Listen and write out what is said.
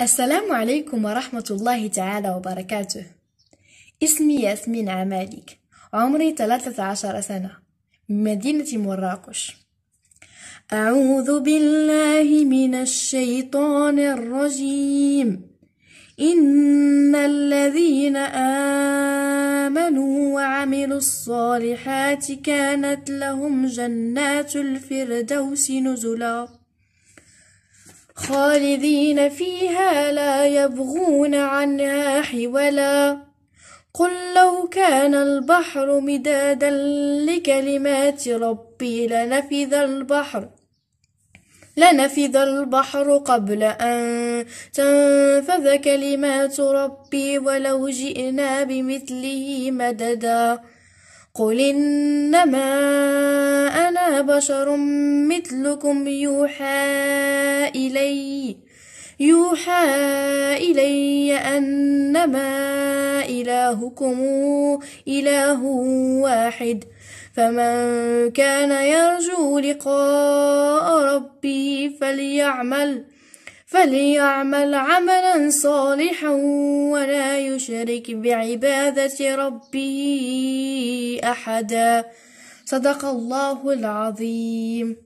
السلام عليكم ورحمة الله تعالى وبركاته اسمي ياسمين عمالك عمري 13 سنة من مدينة مراكش أعوذ بالله من الشيطان الرجيم إن الذين آمنوا وعملوا الصالحات كانت لهم جنات الفردوس نزلاً خالدين فيها لا يبغون عنها حولا قل لو كان البحر مدادا لكلمات ربي لنفذ البحر لنفذ البحر قبل أن تنفذ كلمات ربي ولو جئنا بمثله مددا قل إنما أنا أنا بشر مثلكم يوحى إلي يوحى إلي أنما إلهكم إله واحد فمن كان يرجو لقاء ربي فليعمل فليعمل عملا صالحا ولا يشرك بعبادة ربه أحدا صدق الله العظيم